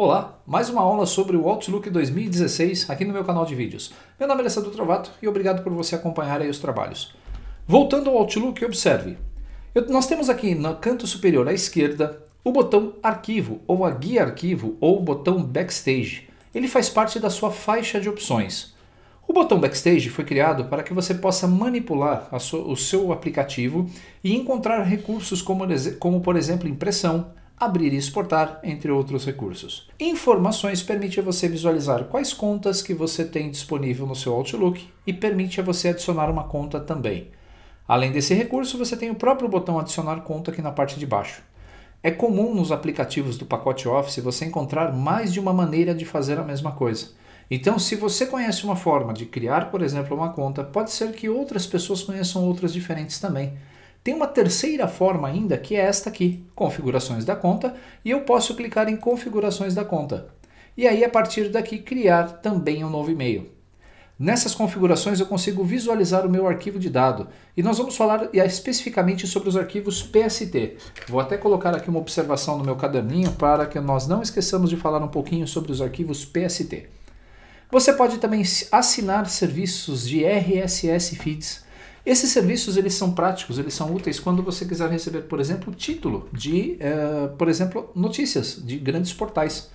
Olá, mais uma aula sobre o Outlook 2016 aqui no meu canal de vídeos. Meu nome é Alessandro Trovato e obrigado por você acompanhar aí os trabalhos. Voltando ao Outlook, observe. Eu, nós temos aqui no canto superior à esquerda o botão Arquivo, ou a guia Arquivo, ou o botão Backstage. Ele faz parte da sua faixa de opções. O botão Backstage foi criado para que você possa manipular so, o seu aplicativo e encontrar recursos como, como por exemplo, impressão, abrir e exportar, entre outros recursos. Informações permite a você visualizar quais contas que você tem disponível no seu Outlook e permite a você adicionar uma conta também. Além desse recurso, você tem o próprio botão adicionar conta aqui na parte de baixo. É comum nos aplicativos do pacote Office você encontrar mais de uma maneira de fazer a mesma coisa. Então, se você conhece uma forma de criar, por exemplo, uma conta, pode ser que outras pessoas conheçam outras diferentes também. Tem uma terceira forma ainda que é esta aqui, configurações da conta, e eu posso clicar em configurações da conta. E aí a partir daqui criar também um novo e-mail. Nessas configurações eu consigo visualizar o meu arquivo de dado e nós vamos falar ah, especificamente sobre os arquivos PST. Vou até colocar aqui uma observação no meu caderninho para que nós não esqueçamos de falar um pouquinho sobre os arquivos PST. Você pode também assinar serviços de RSS feeds esses serviços eles são práticos, eles são úteis quando você quiser receber, por exemplo, título de, uh, por exemplo, notícias de grandes portais.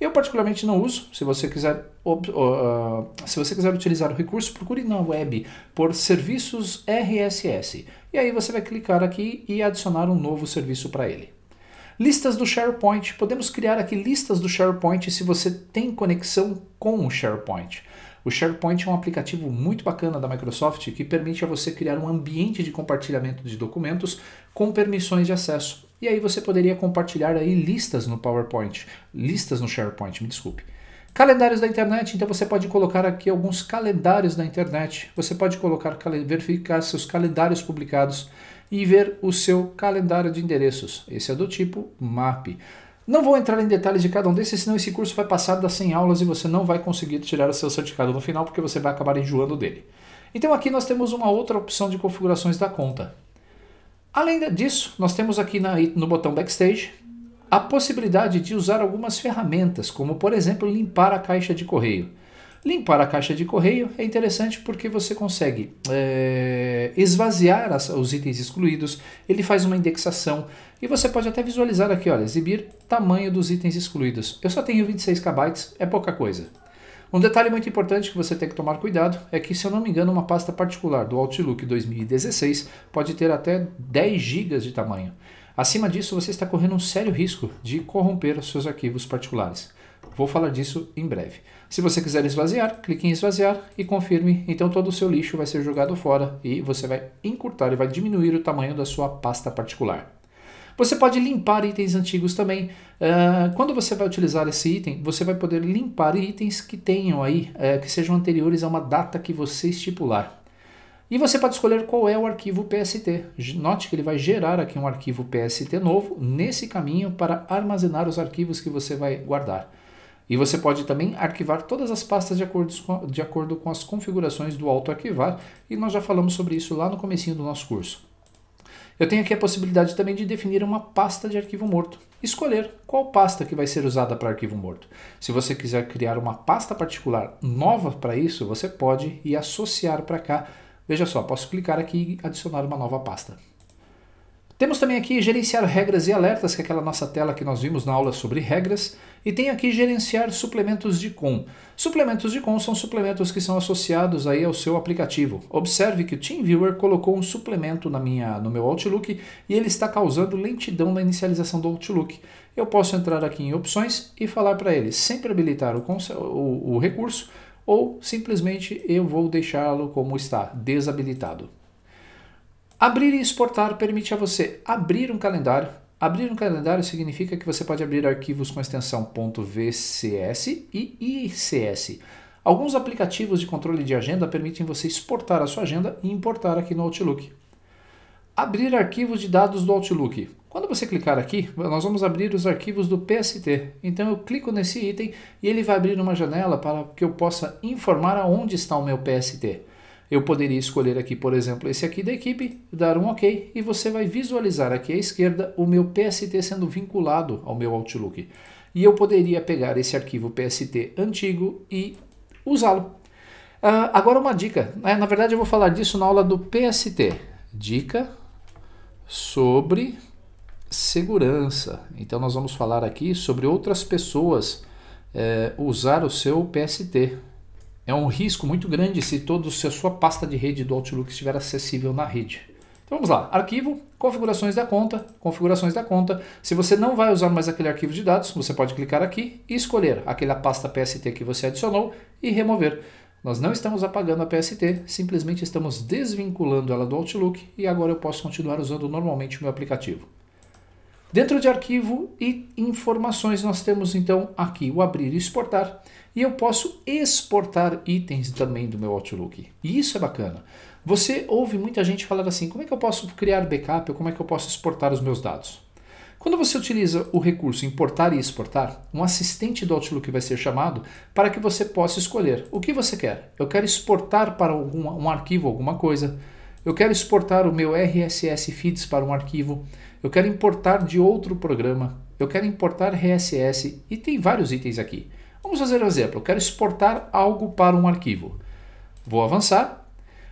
Eu particularmente não uso. Se você quiser, uh, se você quiser utilizar o recurso, procure na web por serviços RSS. E aí você vai clicar aqui e adicionar um novo serviço para ele. Listas do SharePoint. Podemos criar aqui listas do SharePoint se você tem conexão com o SharePoint. O SharePoint é um aplicativo muito bacana da Microsoft que permite a você criar um ambiente de compartilhamento de documentos com permissões de acesso. E aí você poderia compartilhar aí listas no PowerPoint, listas no SharePoint, me desculpe. Calendários da internet, então você pode colocar aqui alguns calendários da internet. Você pode colocar verificar seus calendários publicados e ver o seu calendário de endereços. Esse é do tipo MAP. Não vou entrar em detalhes de cada um desses, senão esse curso vai passar das 100 aulas e você não vai conseguir tirar o seu certificado no final, porque você vai acabar enjoando dele. Então aqui nós temos uma outra opção de configurações da conta. Além disso, nós temos aqui na, no botão Backstage a possibilidade de usar algumas ferramentas, como por exemplo limpar a caixa de correio. Limpar a caixa de correio é interessante porque você consegue é, esvaziar as, os itens excluídos, ele faz uma indexação e você pode até visualizar aqui, olha, exibir tamanho dos itens excluídos. Eu só tenho 26 KB, é pouca coisa. Um detalhe muito importante que você tem que tomar cuidado é que, se eu não me engano, uma pasta particular do Outlook 2016 pode ter até 10 GB de tamanho. Acima disso, você está correndo um sério risco de corromper os seus arquivos particulares. Vou falar disso em breve. Se você quiser esvaziar, clique em esvaziar e confirme. Então todo o seu lixo vai ser jogado fora e você vai encurtar e vai diminuir o tamanho da sua pasta particular. Você pode limpar itens antigos também. Uh, quando você vai utilizar esse item, você vai poder limpar itens que tenham aí, uh, que sejam anteriores a uma data que você estipular. E você pode escolher qual é o arquivo PST. Note que ele vai gerar aqui um arquivo PST novo nesse caminho para armazenar os arquivos que você vai guardar. E você pode também arquivar todas as pastas de acordo com, de acordo com as configurações do autoarquivar, e nós já falamos sobre isso lá no comecinho do nosso curso. Eu tenho aqui a possibilidade também de definir uma pasta de arquivo morto. Escolher qual pasta que vai ser usada para arquivo morto. Se você quiser criar uma pasta particular nova para isso, você pode e associar para cá. Veja só, posso clicar aqui e adicionar uma nova pasta. Temos também aqui gerenciar regras e alertas, que é aquela nossa tela que nós vimos na aula sobre regras. E tem aqui gerenciar suplementos de com. Suplementos de com são suplementos que são associados aí ao seu aplicativo. Observe que o TeamViewer colocou um suplemento na minha, no meu Outlook e ele está causando lentidão na inicialização do Outlook. Eu posso entrar aqui em opções e falar para ele sempre habilitar o, o, o recurso ou simplesmente eu vou deixá-lo como está, desabilitado. Abrir e exportar permite a você abrir um calendário. Abrir um calendário significa que você pode abrir arquivos com a extensão .vcs e ICS. Alguns aplicativos de controle de agenda permitem você exportar a sua agenda e importar aqui no Outlook. Abrir arquivos de dados do Outlook. Quando você clicar aqui, nós vamos abrir os arquivos do PST. Então eu clico nesse item e ele vai abrir uma janela para que eu possa informar aonde está o meu PST. Eu poderia escolher aqui, por exemplo, esse aqui da equipe, dar um OK e você vai visualizar aqui à esquerda o meu PST sendo vinculado ao meu Outlook. E eu poderia pegar esse arquivo PST antigo e usá-lo. Uh, agora uma dica, né? na verdade eu vou falar disso na aula do PST. Dica sobre segurança. Então nós vamos falar aqui sobre outras pessoas é, usar o seu PST. É um risco muito grande se, toda a sua pasta de rede do Outlook estiver acessível na rede. Então vamos lá, arquivo, configurações da conta, configurações da conta. Se você não vai usar mais aquele arquivo de dados, você pode clicar aqui e escolher aquela pasta PST que você adicionou e remover. Nós não estamos apagando a PST, simplesmente estamos desvinculando ela do Outlook e agora eu posso continuar usando normalmente o meu aplicativo. Dentro de arquivo e informações, nós temos então aqui o abrir e exportar. E eu posso exportar itens também do meu Outlook. E isso é bacana. Você ouve muita gente falar assim: como é que eu posso criar backup ou como é que eu posso exportar os meus dados? Quando você utiliza o recurso importar e exportar, um assistente do Outlook vai ser chamado para que você possa escolher o que você quer. Eu quero exportar para algum, um arquivo alguma coisa, eu quero exportar o meu RSS feeds para um arquivo, eu quero importar de outro programa, eu quero importar RSS e tem vários itens aqui. Vamos fazer um exemplo, eu quero exportar algo para um arquivo. Vou avançar.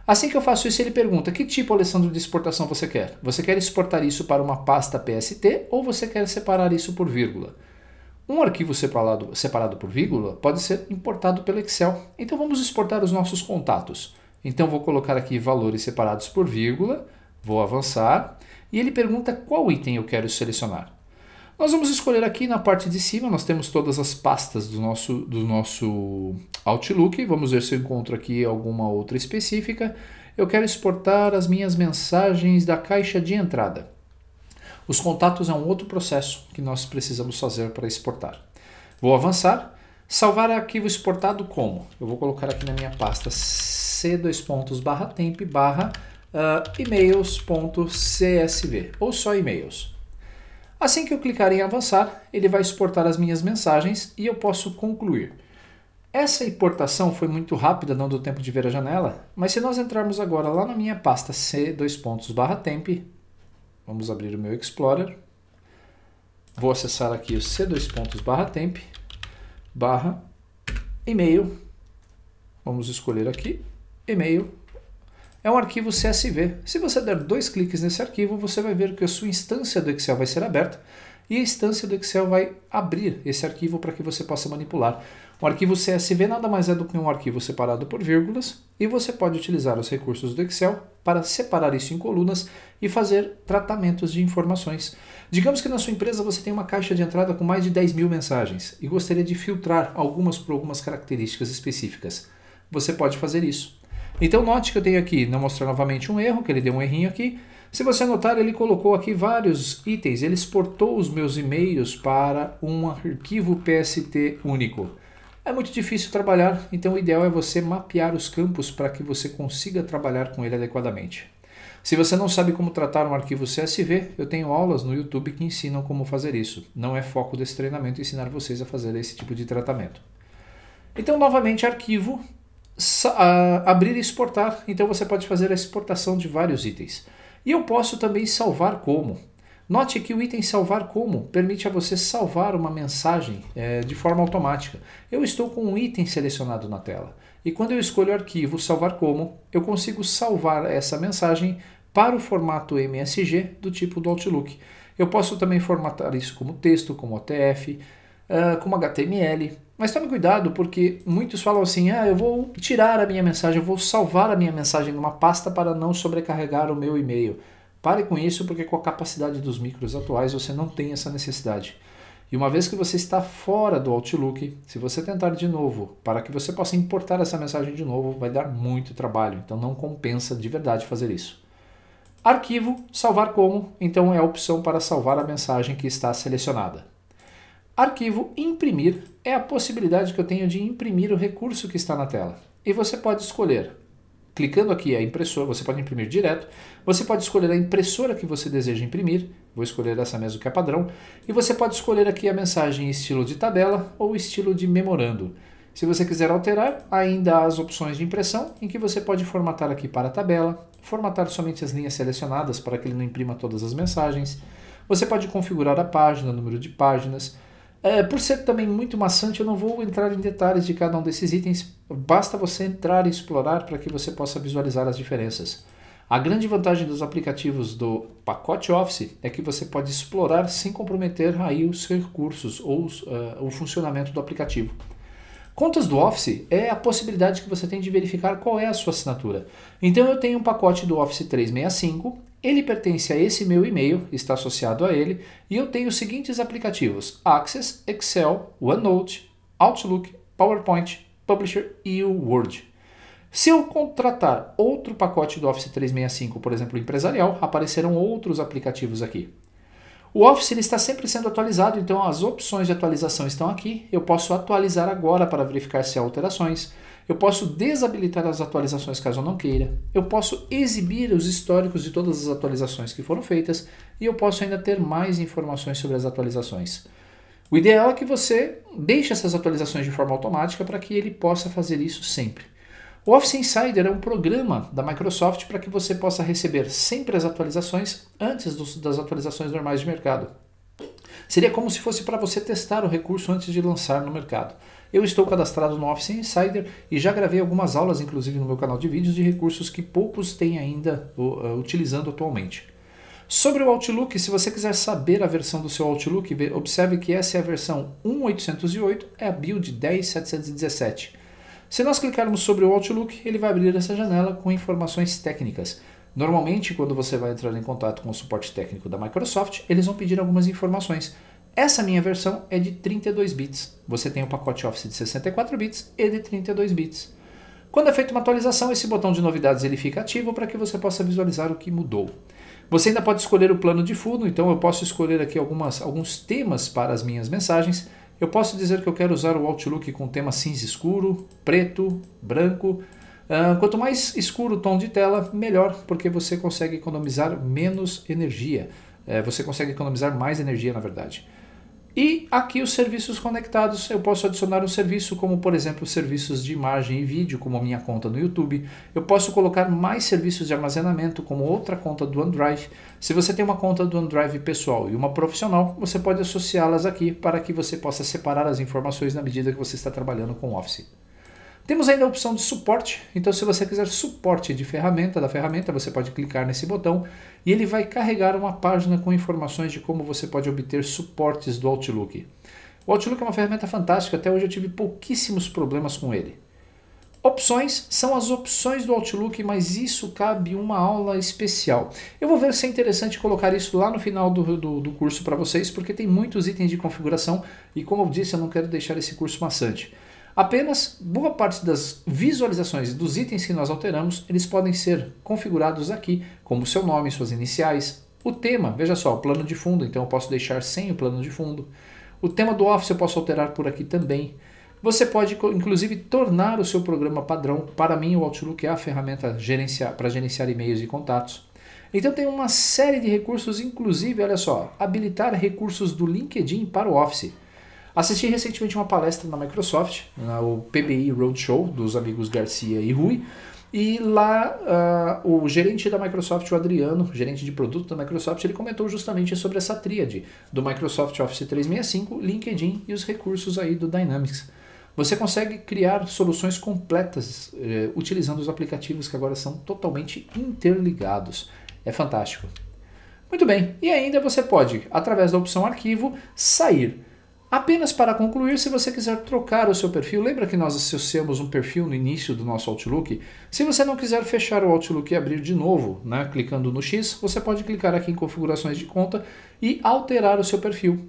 Assim que eu faço isso, ele pergunta que tipo, Alessandro, de exportação você quer? Você quer exportar isso para uma pasta PST ou você quer separar isso por vírgula? Um arquivo separado, separado por vírgula pode ser importado pelo Excel. Então vamos exportar os nossos contatos. Então vou colocar aqui valores separados por vírgula, vou avançar e ele pergunta qual item eu quero selecionar. Nós vamos escolher aqui na parte de cima, nós temos todas as pastas do nosso, do nosso Outlook. Vamos ver se eu encontro aqui alguma outra específica. Eu quero exportar as minhas mensagens da caixa de entrada. Os contatos é um outro processo que nós precisamos fazer para exportar. Vou avançar. Salvar arquivo exportado como? Eu vou colocar aqui na minha pasta c2 pontos barra temp barra uh, ah, e-mails.csv ou só e-mails. Assim que eu clicar em avançar, ele vai exportar as minhas mensagens e eu posso concluir. Essa importação foi muito rápida, não deu tempo de ver a janela, mas se nós entrarmos agora lá na minha pasta c dois pontos barra temp, vamos abrir o meu Explorer, vou acessar aqui o c dois pontos barra temp, barra e-mail, vamos escolher aqui, e-mail, é um arquivo CSV. Se você der dois cliques nesse arquivo, você vai ver que a sua instância do Excel vai ser aberta e a instância do Excel vai abrir esse arquivo para que você possa manipular. O arquivo CSV nada mais é do que um arquivo separado por vírgulas e você pode utilizar os recursos do Excel para separar isso em colunas e fazer tratamentos de informações. Digamos que na sua empresa você tem uma caixa de entrada com mais de 10 mil mensagens e gostaria de filtrar algumas por algumas características específicas. Você pode fazer isso. Então note que eu tenho aqui, não mostrar novamente um erro, que ele deu um errinho aqui. Se você notar, ele colocou aqui vários itens, ele exportou os meus e-mails para um arquivo PST único. É muito difícil trabalhar, então o ideal é você mapear os campos para que você consiga trabalhar com ele adequadamente. Se você não sabe como tratar um arquivo CSV, eu tenho aulas no YouTube que ensinam como fazer isso. Não é foco desse treinamento ensinar vocês a fazer esse tipo de tratamento. Então, novamente, arquivo, abrir e exportar. Então você pode fazer a exportação de vários itens. E eu posso também salvar como. Note que o item salvar como permite a você salvar uma mensagem é, de forma automática. Eu estou com um item selecionado na tela e quando eu escolho arquivo salvar como, eu consigo salvar essa mensagem para o formato MSG do tipo do Outlook. Eu posso também formatar isso como texto, como OTF, uh, ah, como HTML, mas tome cuidado porque muitos falam assim: ah, eu vou tirar a minha mensagem, eu vou salvar a minha mensagem numa pasta para não sobrecarregar o meu e-mail. Pare com isso porque, com a capacidade dos micros atuais, você não tem essa necessidade. E uma vez que você está fora do Outlook, se você tentar de novo, para que você possa importar essa mensagem de novo, vai dar muito trabalho. Então não compensa de verdade fazer isso. Arquivo, salvar como, então é a opção para salvar a mensagem que está selecionada. Arquivo imprimir é a possibilidade que eu tenho de imprimir o recurso que está na tela. E você pode escolher, clicando aqui a impressora, você pode imprimir direto, você pode escolher a impressora que você deseja imprimir, vou escolher essa mesmo que é padrão, e você pode escolher aqui a mensagem estilo de tabela ou estilo de memorando. Se você quiser alterar, ainda há as opções de impressão, em que você pode formatar aqui para a tabela, formatar somente as linhas selecionadas para que ele não imprima todas as mensagens, você pode configurar a página, o número de páginas, é, por ser também muito maçante, eu não vou entrar em detalhes de cada um desses itens, basta você entrar e explorar para que você possa visualizar as diferenças. A grande vantagem dos aplicativos do pacote Office é que você pode explorar sem comprometer aí os recursos ou uh, o funcionamento do aplicativo. Contas do Office é a possibilidade que você tem de verificar qual é a sua assinatura. Então eu tenho um pacote do Office 365 ele pertence a esse meu e-mail, está associado a ele, e eu tenho os seguintes aplicativos: Access, Excel, OneNote, Outlook, PowerPoint, Publisher e o Word. Se eu contratar outro pacote do Office 365, por exemplo, empresarial, aparecerão outros aplicativos aqui. O Office está sempre sendo atualizado, então as opções de atualização estão aqui. Eu posso atualizar agora para verificar se há alterações. Eu posso desabilitar as atualizações caso eu não queira. Eu posso exibir os históricos de todas as atualizações que foram feitas e eu posso ainda ter mais informações sobre as atualizações. O ideal é que você deixe essas atualizações de forma automática para que ele possa fazer isso sempre. O Office Insider é um programa da Microsoft para que você possa receber sempre as atualizações antes dos, das atualizações normais de mercado. Seria como se fosse para você testar o recurso antes de lançar no mercado. Eu estou cadastrado no Office Insider e já gravei algumas aulas, inclusive no meu canal de vídeos, de recursos que poucos têm ainda uh, utilizando atualmente. Sobre o Outlook, se você quiser saber a versão do seu Outlook, observe que essa é a versão 1808, é a build 10717. Se nós clicarmos sobre o Outlook, ele vai abrir essa janela com informações técnicas. Normalmente, quando você vai entrar em contato com o suporte técnico da Microsoft, eles vão pedir algumas informações. Essa minha versão é de 32 bits. Você tem o um pacote Office de 64 bits e de 32 bits. Quando é feita uma atualização, esse botão de novidades ele fica ativo para que você possa visualizar o que mudou. Você ainda pode escolher o plano de fundo, então eu posso escolher aqui algumas, alguns temas para as minhas mensagens. Eu posso dizer que eu quero usar o Outlook com tema cinza escuro, preto, branco. Ah, quanto mais escuro o tom de tela, melhor, porque você consegue economizar menos energia. É, você consegue economizar mais energia, na verdade. E aqui os serviços conectados, eu posso adicionar um serviço como, por exemplo, serviços de imagem e vídeo, como a minha conta no YouTube. Eu posso colocar mais serviços de armazenamento, como outra conta do OneDrive. Se você tem uma conta do OneDrive pessoal e uma profissional, você pode associá-las aqui para que você possa separar as informações na medida que você está trabalhando com o Office. Temos ainda a opção de suporte, então se você quiser suporte de ferramenta da ferramenta, você pode clicar nesse botão e ele vai carregar uma página com informações de como você pode obter suportes do Outlook. O Outlook é uma ferramenta fantástica, até hoje eu tive pouquíssimos problemas com ele. Opções são as opções do Outlook, mas isso cabe uma aula especial. Eu vou ver se é interessante colocar isso lá no final do, do, do curso para vocês, porque tem muitos itens de configuração e, como eu disse, eu não quero deixar esse curso maçante. Apenas boa parte das visualizações dos itens que nós alteramos, eles podem ser configurados aqui, como seu nome, suas iniciais, o tema, veja só, o plano de fundo, então eu posso deixar sem o plano de fundo. O tema do Office eu posso alterar por aqui também. Você pode, inclusive, tornar o seu programa padrão. Para mim, o Outlook é a ferramenta gerenciar, para gerenciar e-mails e contatos. Então tem uma série de recursos, inclusive, olha só, habilitar recursos do LinkedIn para o Office. Assisti recentemente uma palestra na Microsoft, o PBI Roadshow, dos amigos Garcia e Rui, e lá uh, o gerente da Microsoft, o Adriano, gerente de produto da Microsoft, ele comentou justamente sobre essa tríade do Microsoft Office 365, LinkedIn e os recursos aí do Dynamics. Você consegue criar soluções completas eh, utilizando os aplicativos que agora são totalmente interligados. É fantástico. Muito bem, e ainda você pode, através da opção arquivo, sair Apenas para concluir, se você quiser trocar o seu perfil, lembra que nós associamos um perfil no início do nosso Outlook? Se você não quiser fechar o Outlook e abrir de novo, né, clicando no X, você pode clicar aqui em configurações de conta e alterar o seu perfil.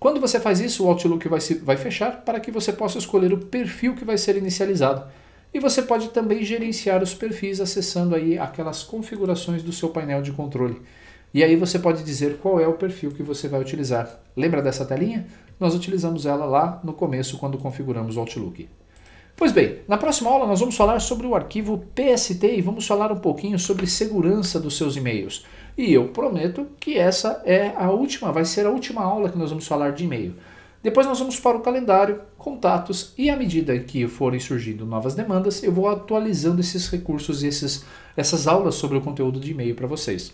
Quando você faz isso, o Outlook vai, se, vai fechar para que você possa escolher o perfil que vai ser inicializado. E você pode também gerenciar os perfis acessando aí aquelas configurações do seu painel de controle. E aí você pode dizer qual é o perfil que você vai utilizar. Lembra dessa telinha? Nós utilizamos ela lá no começo quando configuramos o Outlook. Pois bem, na próxima aula nós vamos falar sobre o arquivo PST e vamos falar um pouquinho sobre segurança dos seus e-mails. E eu prometo que essa é a última, vai ser a última aula que nós vamos falar de e-mail. Depois nós vamos para o calendário, contatos e à medida que forem surgindo novas demandas, eu vou atualizando esses recursos e esses, essas aulas sobre o conteúdo de e-mail para vocês.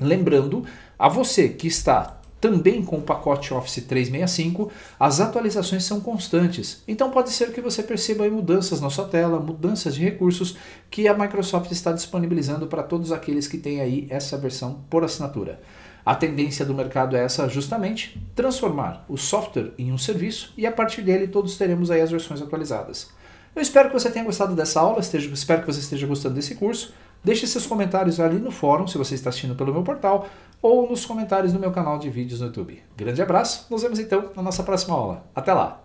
Lembrando a você que está também com o pacote Office 365, as atualizações são constantes, então pode ser que você perceba mudanças na sua tela, mudanças de recursos que a Microsoft está disponibilizando para todos aqueles que têm aí essa versão por assinatura. A tendência do mercado é essa justamente, transformar o software em um serviço e a partir dele todos teremos aí as versões atualizadas. Eu espero que você tenha gostado dessa aula, esteja, espero que você esteja gostando desse curso. Deixe seus comentários ali no fórum, se você está assistindo pelo meu portal, ou nos comentários do meu canal de vídeos no YouTube. Grande abraço, nos vemos então na nossa próxima aula. Até lá!